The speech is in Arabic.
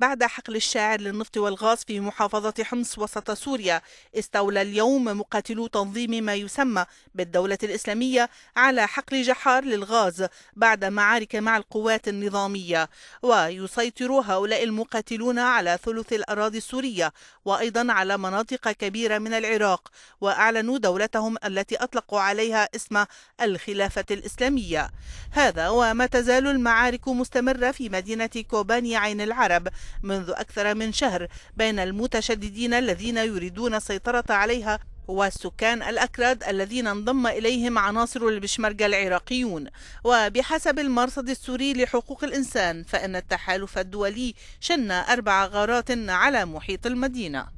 بعد حقل الشاعر للنفط والغاز في محافظة حمص وسط سوريا استولى اليوم مقاتلو تنظيم ما يسمى بالدولة الإسلامية على حقل جحار للغاز بعد معارك مع القوات النظامية ويسيطر هؤلاء المقاتلون على ثلث الأراضي السورية وأيضا على مناطق كبيرة من العراق وأعلنوا دولتهم التي أطلقوا عليها اسم الخلافة الإسلامية هذا وما تزال المعارك مستمرة في مدينة كوباني عين العرب منذ أكثر من شهر بين المتشددين الذين يريدون السيطرة عليها والسكان الأكراد الذين انضم إليهم عناصر البشمركة العراقيون وبحسب المرصد السوري لحقوق الإنسان فإن التحالف الدولي شن أربع غارات على محيط المدينة